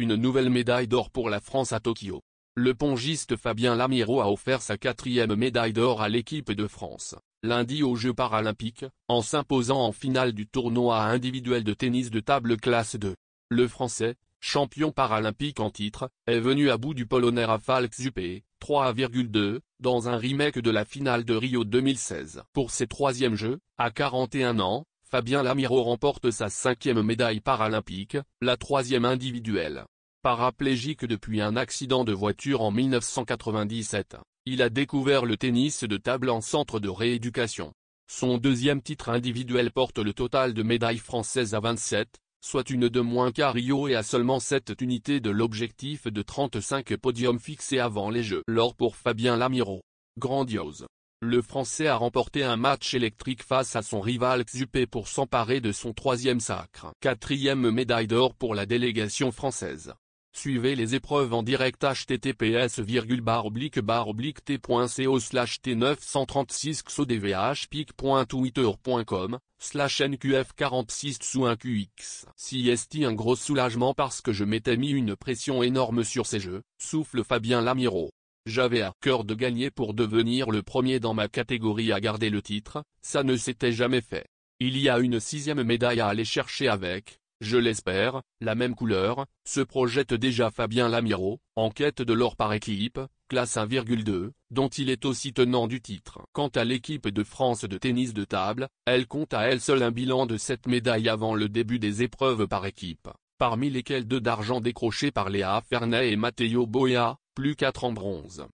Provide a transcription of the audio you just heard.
Une nouvelle médaille d'or pour la France à Tokyo. Le pongiste Fabien Lamiro a offert sa quatrième médaille d'or à l'équipe de France, lundi aux Jeux paralympiques, en s'imposant en finale du tournoi individuel de tennis de table classe 2. Le Français, champion paralympique en titre, est venu à bout du Polonais Rafal Zupé, 3,2, dans un remake de la finale de Rio 2016. Pour ses troisièmes Jeux, à 41 ans, Fabien Lamiro remporte sa cinquième médaille paralympique, la troisième individuelle. Paraplégique depuis un accident de voiture en 1997, il a découvert le tennis de table en centre de rééducation. Son deuxième titre individuel porte le total de médailles françaises à 27, soit une de moins qu'à Rio et à seulement 7 unités de l'objectif de 35 podiums fixés avant les Jeux. L'or pour Fabien Lamiro. Grandiose. Le Français a remporté un match électrique face à son rival Xupé pour s'emparer de son troisième sacre. Quatrième médaille d'or pour la délégation française. Suivez les épreuves en direct https t.co slash t936 xodvhpic.twitter.com, slash nqf46 sous un qx Si est un gros soulagement parce que je m'étais mis une pression énorme sur ces jeux, souffle Fabien Lamiro. J'avais à cœur de gagner pour devenir le premier dans ma catégorie à garder le titre, ça ne s'était jamais fait. Il y a une sixième médaille à aller chercher avec, je l'espère, la même couleur, se projette déjà Fabien Lamiro, en quête de l'or par équipe, classe 1,2, dont il est aussi tenant du titre. Quant à l'équipe de France de tennis de table, elle compte à elle seule un bilan de 7 médailles avant le début des épreuves par équipe, parmi lesquelles deux d'argent décrochés par Léa Fernet et Matteo Boya, plus 4 en bronze.